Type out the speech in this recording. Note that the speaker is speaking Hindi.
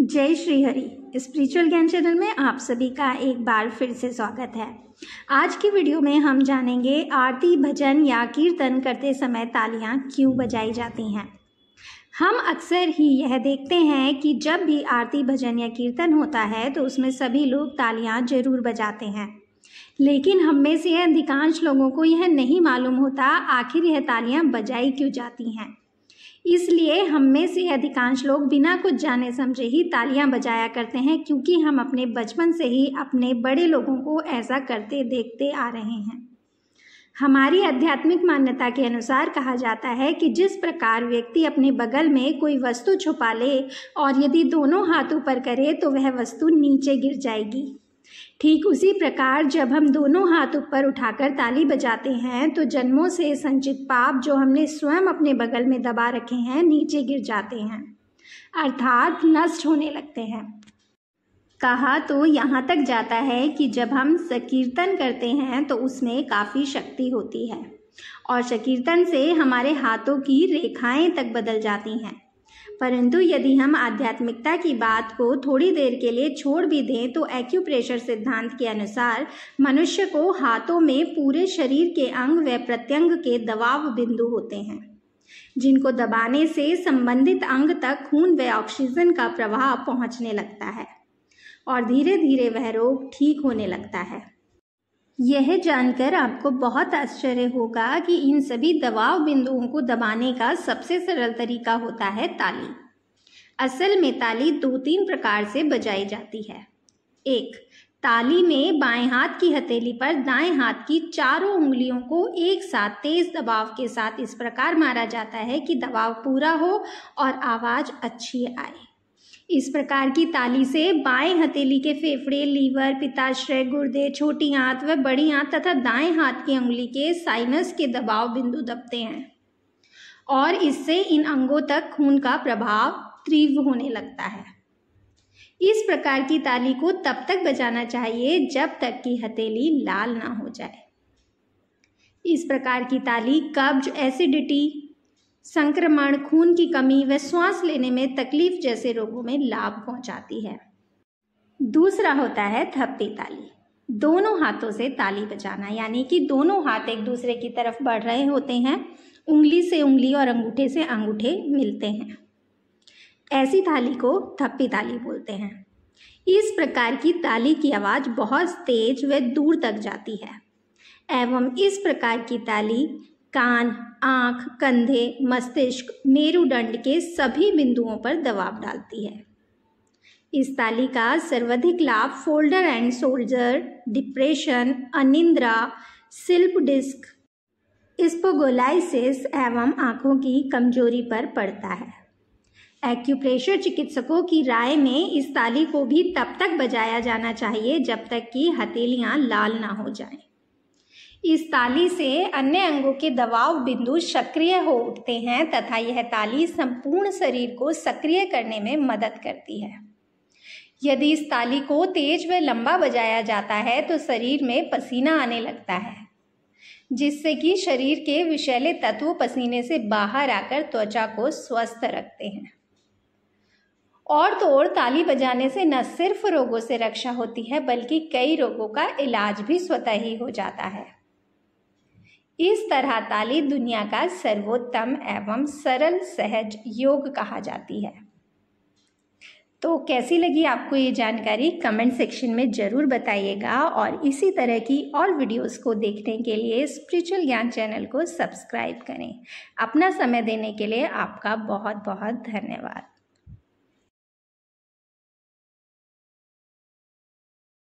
जय श्री हरि स्पिरिचुअल ज्ञान चैनल में आप सभी का एक बार फिर से स्वागत है आज की वीडियो में हम जानेंगे आरती भजन या कीर्तन करते समय तालियां क्यों बजाई जाती हैं हम अक्सर ही यह देखते हैं कि जब भी आरती भजन या कीर्तन होता है तो उसमें सभी लोग तालियां जरूर बजाते हैं लेकिन हम में से अधिकांश लोगों को यह नहीं मालूम होता आखिर यह तालियाँ बजाई क्यों जाती हैं इसलिए हम में से अधिकांश लोग बिना कुछ जाने समझे ही तालियां बजाया करते हैं क्योंकि हम अपने बचपन से ही अपने बड़े लोगों को ऐसा करते देखते आ रहे हैं हमारी आध्यात्मिक मान्यता के अनुसार कहा जाता है कि जिस प्रकार व्यक्ति अपने बगल में कोई वस्तु छुपा ले और यदि दोनों हाथ ऊपर करे तो वह वस्तु नीचे गिर जाएगी ठीक उसी प्रकार जब हम दोनों हाथ ऊपर उठाकर ताली बजाते हैं तो जन्मों से संचित पाप जो हमने स्वयं अपने बगल में दबा रखे हैं नीचे गिर जाते हैं अर्थात नष्ट होने लगते हैं कहा तो यहाँ तक जाता है कि जब हम संकीर्तन करते हैं तो उसमें काफ़ी शक्ति होती है और संकीर्तन से हमारे हाथों की रेखाएं तक बदल जाती हैं परंतु यदि हम आध्यात्मिकता की बात को थोड़ी देर के लिए छोड़ भी दें तो एक्यूप्रेशर सिद्धांत के अनुसार मनुष्य को हाथों में पूरे शरीर के अंग व प्रत्यंग के दबाव बिंदु होते हैं जिनको दबाने से संबंधित अंग तक खून व ऑक्सीजन का प्रवाह पहुंचने लगता है और धीरे धीरे वह रोग ठीक होने लगता है यह जानकर आपको बहुत आश्चर्य होगा कि इन सभी दबाव बिंदुओं को दबाने का सबसे सरल तरीका होता है ताली असल में ताली दो तीन प्रकार से बजाई जाती है एक ताली में बाएं हाथ की हथेली पर दाएं हाथ की चारों उंगलियों को एक साथ तेज दबाव के साथ इस प्रकार मारा जाता है कि दबाव पूरा हो और आवाज़ अच्छी आए इस प्रकार की ताली से बाएं हथेली के फेफड़े लीवर पिताश्रय गुर्दे छोटी आंत व बड़ी आंत तथा दाएं हाथ की उंगली के साइनस के दबाव बिंदु दबते हैं और इससे इन अंगों तक खून का प्रभाव तीव्र होने लगता है इस प्रकार की ताली को तब तक बजाना चाहिए जब तक कि हथेली लाल ना हो जाए इस प्रकार की ताली कब्ज एसिडिटी संक्रमण खून की कमी व श्वास लेने में तकलीफ जैसे रोगों में लाभ पहुंचाती है दूसरा होता है थप्पी ताली दोनों हाथों से ताली बजाना यानी कि दोनों हाथ एक दूसरे की तरफ बढ़ रहे होते हैं उंगली से उंगली और अंगूठे से अंगूठे मिलते हैं ऐसी ताली को थप्पी ताली बोलते हैं इस प्रकार की ताली की आवाज़ बहुत तेज व दूर तक जाती है एवं इस प्रकार की ताली कान आँख कंधे मस्तिष्क मेरुदंड के सभी बिंदुओं पर दबाव डालती है इस ताली का सर्वाधिक लाभ फोल्डर एंड शोल्डर डिप्रेशन अनिंद्रा सिल्प डिस्क स्पोगोलाइसिस एवं आँखों की कमजोरी पर पड़ता है एक्यूप्रेशर चिकित्सकों की राय में इस ताली को भी तब तक बजाया जाना चाहिए जब तक कि हथेलियाँ लाल ना हो जाएं। इस ताली से अन्य अंगों के दबाव बिंदु सक्रिय हो उठते हैं तथा यह ताली संपूर्ण शरीर को सक्रिय करने में मदद करती है यदि इस ताली को तेज व लंबा बजाया जाता है तो शरीर में पसीना आने लगता है जिससे कि शरीर के विषैले तत्व पसीने से बाहर आकर त्वचा को स्वस्थ रखते हैं और तो और ताली बजाने से न सिर्फ रोगों से रक्षा होती है बल्कि कई रोगों का इलाज भी स्वतः ही हो जाता है इस तरह ताली दुनिया का सर्वोत्तम एवं सरल सहज योग कहा जाती है तो कैसी लगी आपको ये जानकारी कमेंट सेक्शन में ज़रूर बताइएगा और इसी तरह की और वीडियोस को देखने के लिए स्पिरिचुअल ज्ञान चैनल को सब्सक्राइब करें अपना समय देने के लिए आपका बहुत बहुत धन्यवाद